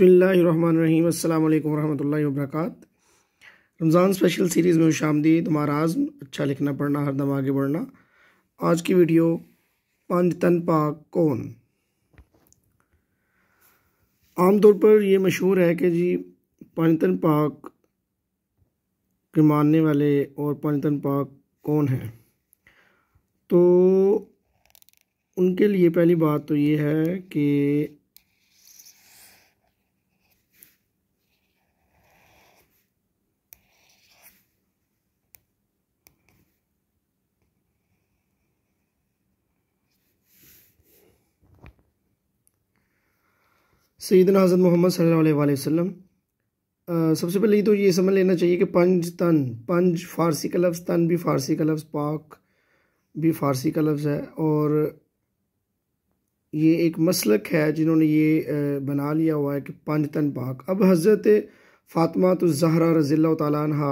बसमीम अल्लाम वरहमल वर्क रमज़ान स्पेशल सीरीज़ में खुशामदीद तुम्हारा आज़म अच्छा लिखना पढ़ना हर दम आगे बढ़ना आज की वीडियो पंज तन पाक कौन आमतौर पर यह मशहूर है कि जी पंज तन पाक के मानने वाले और पंज तन पाक कौन हैं तो उनके लिए पहली बात तो ये है कि सईदन हज़रत मोहम्मद सल अलैहि सबसे पहले तो ये समझ लेना चाहिए कि पंज तन पंज फ़ारसी का लफ्ज़ तन भी फ़ारसी का लफ्ज़ पाक भी फ़ारसी का लफ्ज़ है और ये एक मसलक है जिन्होंने ये बना लिया हुआ है कि पंज तन पाक अब हज़रत फ़ातमा तो जहरा रज़ील तह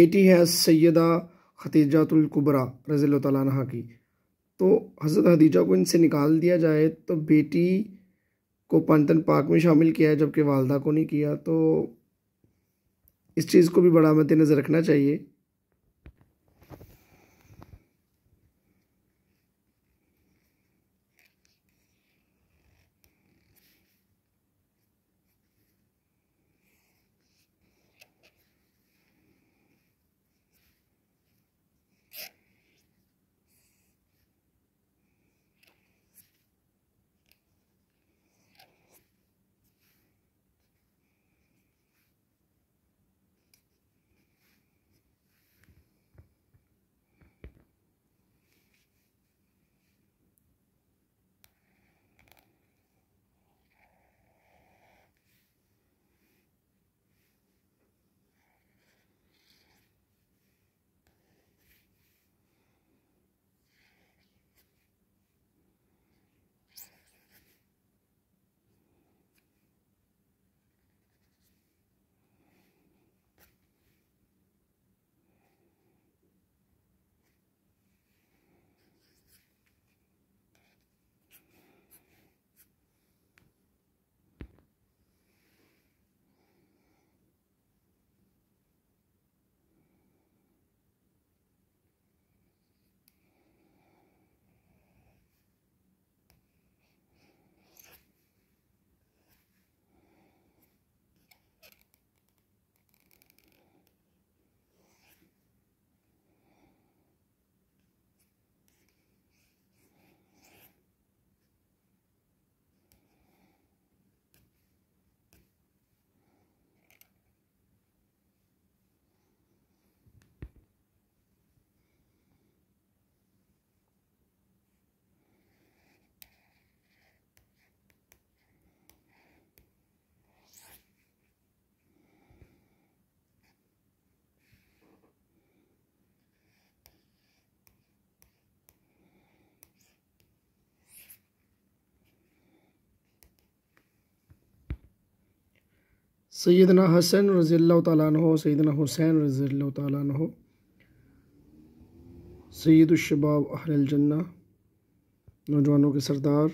बेटी है सैदा खतीजातुल्कुबरा रज़ील तह की तो हज़रत हदीजा को इनसे निकाल दिया जाए तो बेटी को पंतन पाक में शामिल किया है जबकि वालदा को नहीं किया तो इस चीज़ को भी बड़ा मद्देनज़र रखना चाहिए सैदना हसन रज़ील्ला तह सैदना हुसैन रज़ील्ला तह सैदुलशबाब अहलजन्ना नौजवानों के सरदार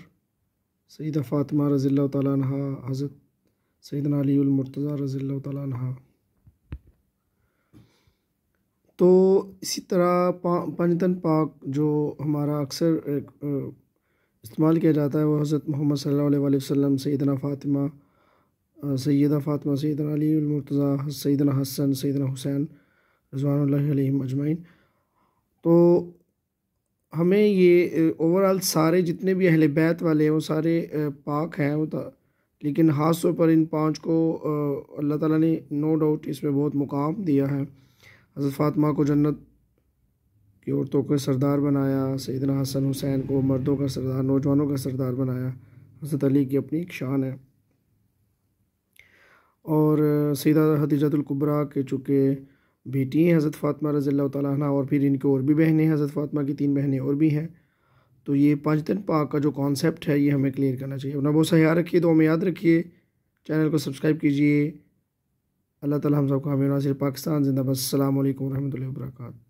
सैद फ़ातिमा रज़ील्ला तह हज़रत सैदना अलीमरतज़ा रजील तह तो इसी तरह पा, पाक जो हमारा अक्सर इस्तेमाल किया जाता है वो हज़रत मोहम्मद सल्लल्लाहु अलैहि वसल्लम सैदना फ़ातिमा सैदा फ़ातमा सैदन अलीमरतज़ा सैदन हसन सैदन हुसैन रजवान अजमैन तो हमें ये ओवरऑल सारे जितने भी अहल बैत वाले हैं वो सारे पाक हैं वो तो, लेकिन ख़ास तौर पर इन पांच को अल्लाह ताला ने नो डाउट इसमें बहुत मुकाम दिया है हज़रत फातमा को जन्नत की औरतों को सरदार बनाया सैदन हसन हुसैन को मर्दों का सरदार नौजवानों का सरदार बनाया हज़रत अली की अपनी एक शान है और सैदा हतीजतुल्कुब्रा के चूँकि बेटी हैं हज़रत फ़ातमा रज़ी तला और फिर इनके और भी बहनें हैं हज़रत फ़ातमा की तीन बहनें और भी हैं तो ये पाँच दिन पाक का जो कॉन्सेप्ट है ये हमें क्लियर करना चाहिए अपना बहुत सयार रखिए दो में याद रखिए चैनल को सब्सक्राइब कीजिए अल्लाह ताला हम सबको हमें नासिर पाकिस्तान जिंदाबाद अल्लाम वरहमल वर्का